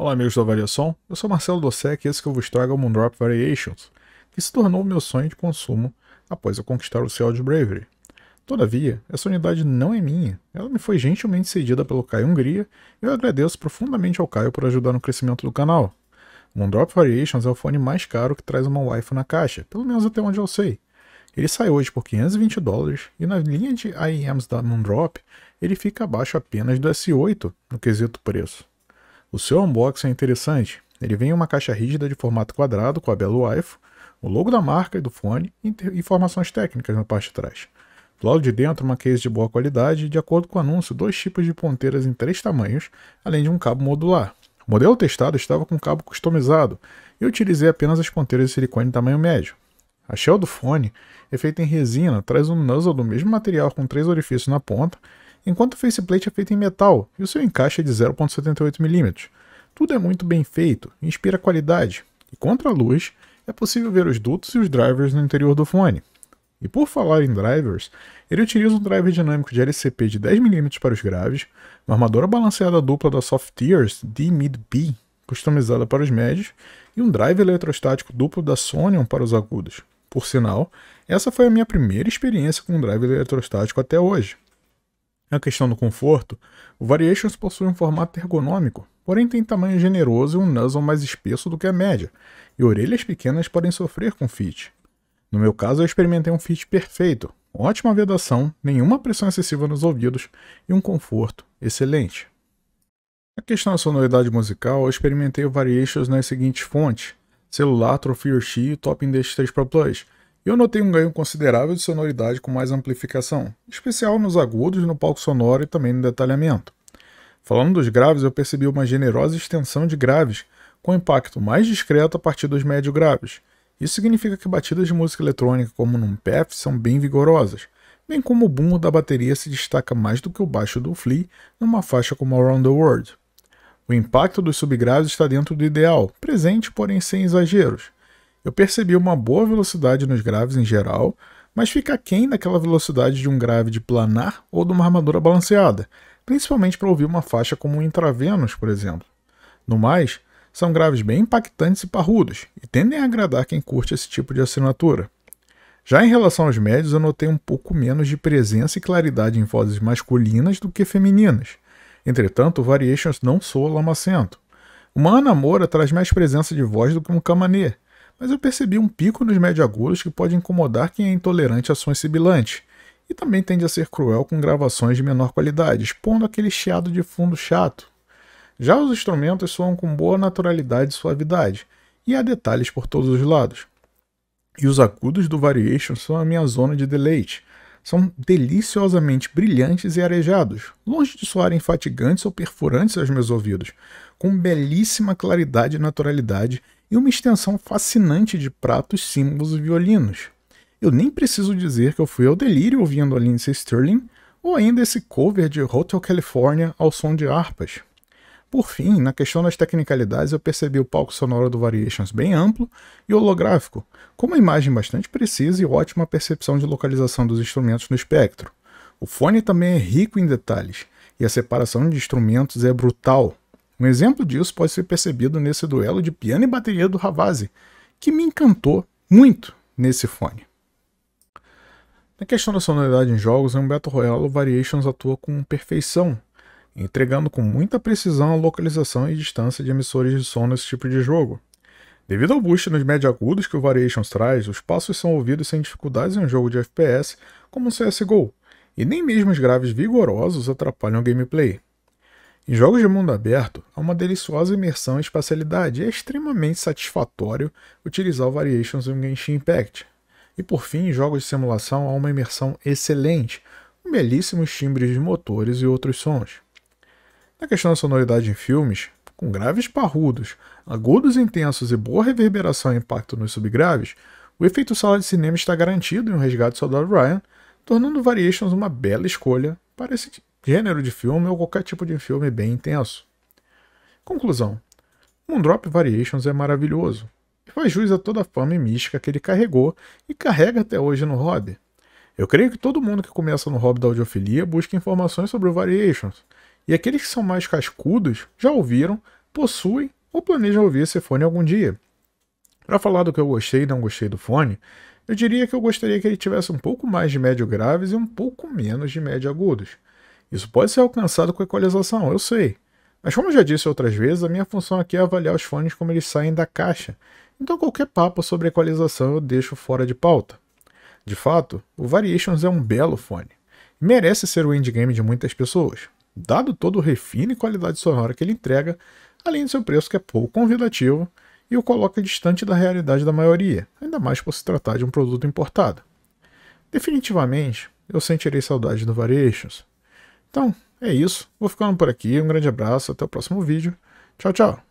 Olá amigos da Variação, eu sou Marcelo Dossec e é esse que eu vos trago é o Moondrop Variations, que se tornou meu sonho de consumo após eu conquistar o céu de Bravery. Todavia, essa unidade não é minha, ela me foi gentilmente cedida pelo Caio Hungria e eu agradeço profundamente ao Caio por ajudar no crescimento do canal. O Moondrop Variations é o fone mais caro que traz uma Wi-Fi na caixa, pelo menos até onde eu sei. Ele sai hoje por 520 dólares e na linha de IEMs da Moondrop ele fica abaixo apenas do S8 no quesito preço. O seu unboxing é interessante. Ele vem em uma caixa rígida de formato quadrado com a belo iPhone, o logo da marca e do fone e informações técnicas na parte de trás. Do lado de dentro, uma case de boa qualidade e, de acordo com o anúncio, dois tipos de ponteiras em três tamanhos, além de um cabo modular. O modelo testado estava com cabo customizado e utilizei apenas as ponteiras de silicone tamanho médio. A shell do fone é feita em resina, traz um nozzle do mesmo material com três orifícios na ponta enquanto o faceplate é feito em metal e o seu encaixe é de 0.78mm. Tudo é muito bem feito, inspira qualidade, e contra a luz é possível ver os dutos e os drivers no interior do fone. E por falar em drivers, ele utiliza um driver dinâmico de LCP de 10mm para os graves, uma armadura balanceada dupla da Softears D-Mid-B, customizada para os médios, e um driver eletrostático duplo da Sonion para os agudos. Por sinal, essa foi a minha primeira experiência com um driver eletrostático até hoje. Na questão do conforto, o Variations possui um formato ergonômico, porém tem tamanho generoso e um nuzzle mais espesso do que a média, e orelhas pequenas podem sofrer com fit. No meu caso, eu experimentei um fit perfeito, ótima vedação, nenhuma pressão excessiva nos ouvidos e um conforto excelente. Na questão da sonoridade musical, eu experimentei o Variations nas seguintes fontes: celular, Trophy She e Top Index 3 Pro Plus eu notei um ganho considerável de sonoridade com mais amplificação, especial nos agudos, no palco sonoro e também no detalhamento. Falando dos graves, eu percebi uma generosa extensão de graves, com impacto mais discreto a partir dos médio graves. Isso significa que batidas de música eletrônica como num PEF são bem vigorosas, bem como o bumbo da bateria se destaca mais do que o baixo do Flea numa faixa como Around the World. O impacto dos subgraves está dentro do ideal, presente porém sem exageros. Eu percebi uma boa velocidade nos graves em geral, mas fica aquém daquela velocidade de um grave de planar ou de uma armadura balanceada, principalmente para ouvir uma faixa como um Intravenus, por exemplo. No mais, são graves bem impactantes e parrudos, e tendem a agradar quem curte esse tipo de assinatura. Já em relação aos médios, eu notei um pouco menos de presença e claridade em vozes masculinas do que femininas. Entretanto, Variations não soa lamacento. Uma Ana Moura traz mais presença de voz do que um Camanê, mas eu percebi um pico nos agudos que pode incomodar quem é intolerante a sons sibilantes, e também tende a ser cruel com gravações de menor qualidade, expondo aquele chiado de fundo chato. Já os instrumentos soam com boa naturalidade e suavidade, e há detalhes por todos os lados. E os agudos do Variation são a minha zona de deleite. São deliciosamente brilhantes e arejados, longe de soarem fatigantes ou perfurantes aos meus ouvidos, com belíssima claridade e naturalidade e uma extensão fascinante de pratos, símbolos e violinos. Eu nem preciso dizer que eu fui ao delírio ouvindo a Lindsay Sterling, ou ainda esse cover de Hotel California ao som de harpas. Por fim, na questão das tecnicalidades, eu percebi o palco sonoro do Variations bem amplo e holográfico, com uma imagem bastante precisa e ótima percepção de localização dos instrumentos no espectro. O fone também é rico em detalhes, e a separação de instrumentos é brutal, um exemplo disso pode ser percebido nesse duelo de piano e bateria do Ravazzi, que me encantou muito nesse fone. Na questão da sonoridade em jogos, em Battle Royale, o Variations atua com perfeição, entregando com muita precisão a localização e distância de emissores de som nesse tipo de jogo. Devido ao boost nos médios agudos que o Variations traz, os passos são ouvidos sem dificuldades em um jogo de FPS como o CSGO, e nem mesmo os graves vigorosos atrapalham o gameplay. Em jogos de mundo aberto, há uma deliciosa imersão em espacialidade e é extremamente satisfatório utilizar o Variations no Genshin Impact. E por fim, em jogos de simulação há uma imersão excelente, com belíssimos timbres de motores e outros sons. Na questão da sonoridade em filmes, com graves parrudos, agudos intensos e boa reverberação e impacto nos subgraves, o efeito sala de cinema está garantido em um resgate do soldado Ryan, tornando Variations uma bela escolha para esse gênero de filme ou qualquer tipo de filme bem intenso. Conclusão: Moondrop Variations é maravilhoso e faz jus a toda a fama e mística que ele carregou e carrega até hoje no hobby. Eu creio que todo mundo que começa no hobby da audiofilia busca informações sobre o Variations, e aqueles que são mais cascudos já ouviram, possuem ou planejam ouvir esse fone algum dia. Para falar do que eu gostei e não gostei do fone, eu diria que eu gostaria que ele tivesse um pouco mais de médio graves e um pouco menos de médio agudos. Isso pode ser alcançado com equalização, eu sei. Mas como eu já disse outras vezes, a minha função aqui é avaliar os fones como eles saem da caixa, então qualquer papo sobre equalização eu deixo fora de pauta. De fato, o Variations é um belo fone, merece ser o endgame de muitas pessoas, dado todo o refino e qualidade sonora que ele entrega, além do seu preço que é pouco convidativo e o coloca distante da realidade da maioria, ainda mais por se tratar de um produto importado. Definitivamente, eu sentirei saudade do Variations, então, é isso. Vou ficando por aqui. Um grande abraço. Até o próximo vídeo. Tchau, tchau.